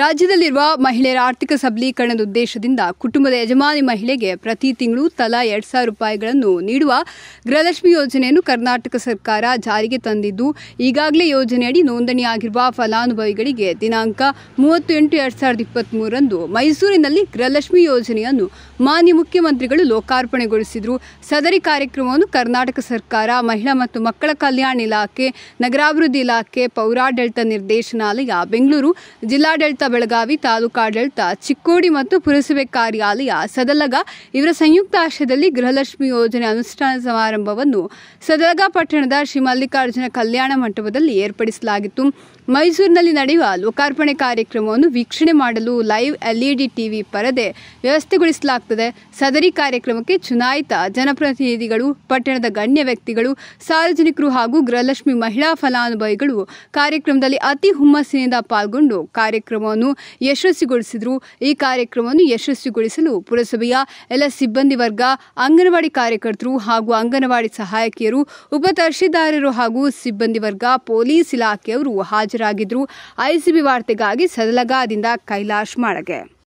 ರಾಜ್ಯದಲ್ಲಿರುವ ಮಹಿಳೆಯರ ಆರ್ಥಿಕ ಸಬಲೀಕರಣದ ಉದ್ದೇಶದಿಂದ ಕುಟುಂಬದ ಯಜಮಾನಿ ಮಹಿಳೆಗೆ ಪ್ರತಿ ತಿಂಗಳು ತಲಾ ಎರಡು ಸಾವಿರ ರೂಪಾಯಿಗಳನ್ನು ನೀಡುವ ಗೃಹಲಕ್ಷ್ಮಿ ಯೋಜನೆಯನ್ನು ಕರ್ನಾಟಕ ಸರ್ಕಾರ ಜಾರಿಗೆ ತಂದಿದ್ದು ಈಗಾಗಲೇ ಯೋಜನೆಯಡಿ ನೋಂದಣಿಯಾಗಿರುವ ಫಲಾನುಭವಿಗಳಿಗೆ ದಿನಾಂಕ ಮೂವತ್ತು ಎಂಟು ಎರಡು ಸಾವಿರದ ಇಪ್ಪತ್ತ್ಮೂರರಂದು ಮೈಸೂರಿನಲ್ಲಿ ಗೃಹಲಕ್ಷ್ಮಿ ಯೋಜನೆಯನ್ನು ಮಾನ್ಯ ಮುಖ್ಯಮಂತ್ರಿಗಳು ಲೋಕಾರ್ಪಣೆಗೊಳಿಸಿದರು ಸದರಿ ಕಾರ್ಯಕ್ರಮವನ್ನು ಕರ್ನಾಟಕ ಸರ್ಕಾರ ಮಹಿಳಾ ಮತ್ತು ಮಕ್ಕಳ ಕಲ್ಯಾಣ ಇಲಾಖೆ ನಗರಾಭಿವೃದ್ಧಿ ಇಲಾಖೆ ಪೌರಾಡಳಿತ ನಿರ್ದೇಶನಾಲಯ ಬೆಂಗಳೂರು ಜಿಲ್ಲಾಡಳಿತ ಬೆಳಗಾವಿ ತಾಲೂಕಾಡಳಿತ ಚಿಕ್ಕೋಡಿ ಮತ್ತು ಪುರಸಭೆ ಕಾರ್ಯಾಲಯ ಸದಲಗ ಇವರ ಸಂಯುಕ್ತ ಆಶ್ರಯದಲ್ಲಿ ಗೃಹಲಕ್ಷ್ಮಿ ಯೋಜನೆ ಅನುಷ್ಠಾನ ಸಮಾರಂಭವನ್ನು ಸದಲಗ ಪಟ್ಟಣದ ಶ್ರೀ ಮಲ್ಲಿಕಾರ್ಜುನ ಕಲ್ಯಾಣ ಮಂಟಪದಲ್ಲಿ ಏರ್ಪಡಿಸಲಾಗಿತ್ತು ಮೈಸೂರಿನಲ್ಲಿ ನಡೆಯುವ ಲೋಕಾರ್ಪಣೆ ಕಾರ್ಯಕ್ರಮವನ್ನು ವೀಕ್ಷಣೆ ಮಾಡಲು ಲೈವ್ ಎಲ್ಇಡಿ ಟಿವಿ ಪರದೆ ವ್ಯವಸ್ಥೆಗೊಳಿಸಲಾಗುತ್ತದೆ ಸದರಿ ಕಾರ್ಯಕ್ರಮಕ್ಕೆ ಚುನಾಯಿತ ಜನಪ್ರತಿನಿಧಿಗಳು ಪಟ್ಟಣದ ಗಣ್ಯ ವ್ಯಕ್ತಿಗಳು ಸಾರ್ವಜನಿಕರು ಹಾಗೂ ಗೃಹಲಕ್ಷ್ಮಿ ಮಹಿಳಾ ಫಲಾನುಭವಿಗಳು ಕಾರ್ಯಕ್ರಮದಲ್ಲಿ ಅತಿ ಹುಮ್ಮಸ್ಸಿನಿಂದ ಪಾಲ್ಗೊಂಡು ಕಾರ್ಯಕ್ರಮ ಕಾರ್ಯಕ್ರಮವನ್ನು ಯಶಸ್ವಿಗೊಳಿಸಿದರು ಈ ಕಾರ್ಯಕ್ರಮವನ್ನು ಯಶಸ್ವಿಗೊಳಿಸಲು ಪುರಸಭೆಯ ಎಲ್ಲ ಸಿಬ್ಬಂದಿ ವರ್ಗ ಅಂಗನವಾಡಿ ಕಾರ್ಯಕರ್ತರು ಹಾಗೂ ಅಂಗನವಾಡಿ ಸಹಾಯಕಿಯರು ಉಪತಹಶೀಲ್ದಾರರು ಹಾಗೂ ಸಿಬ್ಬಂದಿ ವರ್ಗ ಪೊಲೀಸ್ ಇಲಾಖೆಯವರು ಹಾಜರಾಗಿದ್ದರು ಐಸಿಬಿ ವಾರ್ತೆಗಾಗಿ ಸದಲಗಾದಿಂದ ಕೈಲಾಶ್ ಮಾಳಗೆ